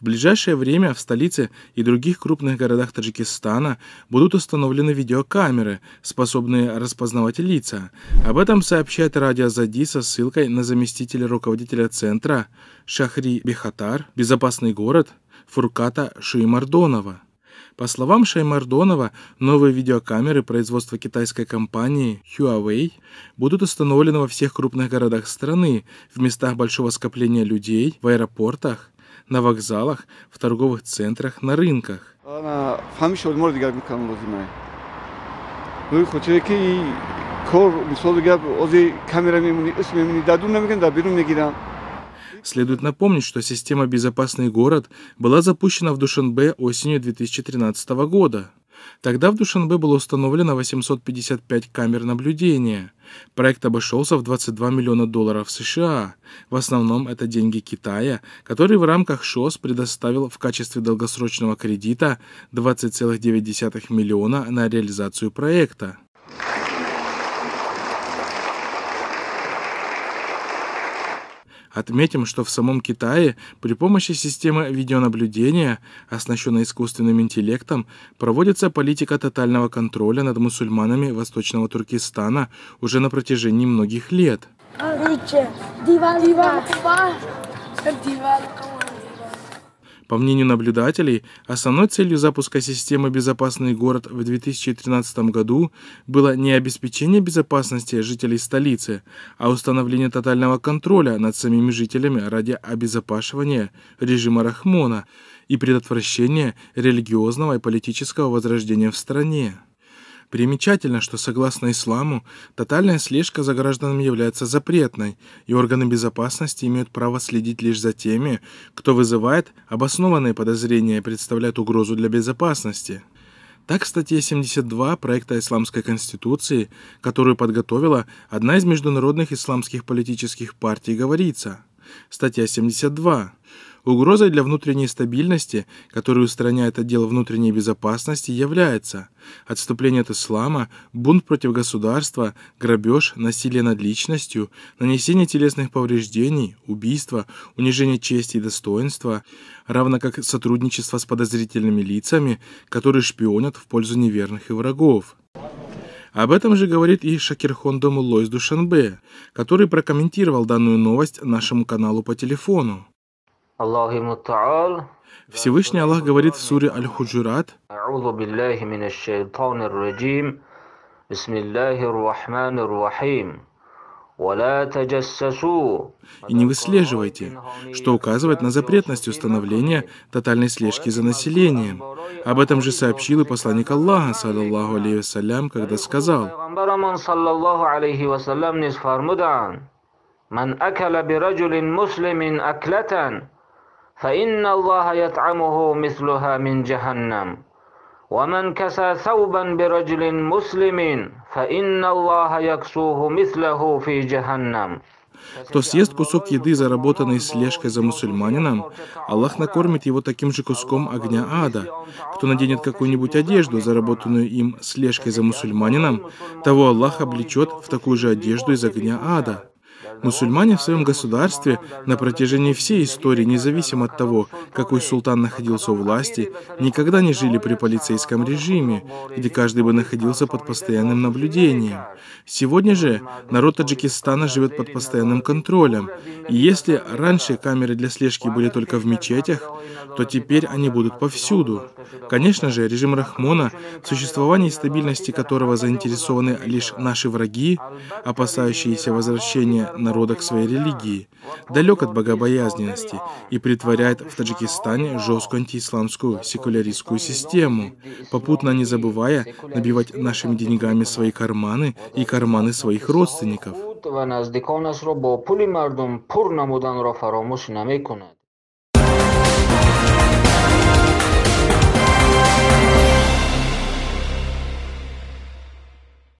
В ближайшее время в столице и других крупных городах Таджикистана будут установлены видеокамеры, способные распознавать лица. Об этом сообщает радио Зади со ссылкой на заместителя руководителя центра Шахри Бехатар «Безопасный город» Фурката Шуймардонова. По словам Шаймардонова, новые видеокамеры производства китайской компании Huawei будут установлены во всех крупных городах страны, в местах большого скопления людей, в аэропортах, на вокзалах, в торговых центрах, на рынках. Следует напомнить, что система «Безопасный город» была запущена в Душанбе осенью 2013 года. Тогда в Душанбе было установлено 855 камер наблюдения. Проект обошелся в 22 миллиона долларов США. В основном это деньги Китая, который в рамках ШОС предоставил в качестве долгосрочного кредита 20,9 миллиона на реализацию проекта. Отметим, что в самом Китае при помощи системы видеонаблюдения, оснащенной искусственным интеллектом, проводится политика тотального контроля над мусульманами Восточного Туркестана уже на протяжении многих лет. А по мнению наблюдателей, основной целью запуска системы «Безопасный город» в 2013 году было не обеспечение безопасности жителей столицы, а установление тотального контроля над самими жителями ради обезопашивания режима Рахмона и предотвращения религиозного и политического возрождения в стране. Примечательно, что согласно исламу, тотальная слежка за гражданами является запретной, и органы безопасности имеют право следить лишь за теми, кто вызывает обоснованные подозрения и представляет угрозу для безопасности. Так, статья статье 72 проекта Исламской Конституции, которую подготовила одна из международных исламских политических партий, говорится. Статья 72. Угрозой для внутренней стабильности, которую устраняет отдел внутренней безопасности, является отступление от ислама, бунт против государства, грабеж, насилие над личностью, нанесение телесных повреждений, убийство, унижение чести и достоинства, равно как сотрудничество с подозрительными лицами, которые шпионят в пользу неверных и врагов. Об этом же говорит и Шакирхон Домулло из Душанбе, который прокомментировал данную новость нашему каналу по телефону. Всевышний Аллах говорит в суре Аль-Худжурат, и не выслеживайте, что указывает на запретность установления тотальной слежки за населением. Об этом же сообщил и посланник Аллаха, саллаллаху алейхи вассалям, когда сказал, «Ман акала бираджулин муслимин аклятан, فإن الله يطعمه مثلها من جهنم ومن كسى ثوبا برجل مسلم فإن الله يكسوه مثله في جهنم Кто съест кусок еды, заработанный слежкой за мусульманином, Аллах накормит его таким же куском огня ада. Кто наденет какую-нибудь одежду, заработанную им слежкой за мусульманином, того Аллах облечет в такую же одежду из огня ада. Мусульмане в своем государстве на протяжении всей истории, независимо от того, какой султан находился у власти, никогда не жили при полицейском режиме, где каждый бы находился под постоянным наблюдением. Сегодня же народ Таджикистана живет под постоянным контролем. И если раньше камеры для слежки были только в мечетях, то теперь они будут повсюду. Конечно же, режим Рахмона, существование и стабильности которого заинтересованы лишь наши враги, опасающиеся возвращения народа к своей религии, далек от богобоязненности и притворяет в Таджикистане жесткую антиисламскую секуляристскую систему, попутно не забывая набивать нашими деньгами свои карманы и карманы своих родственников.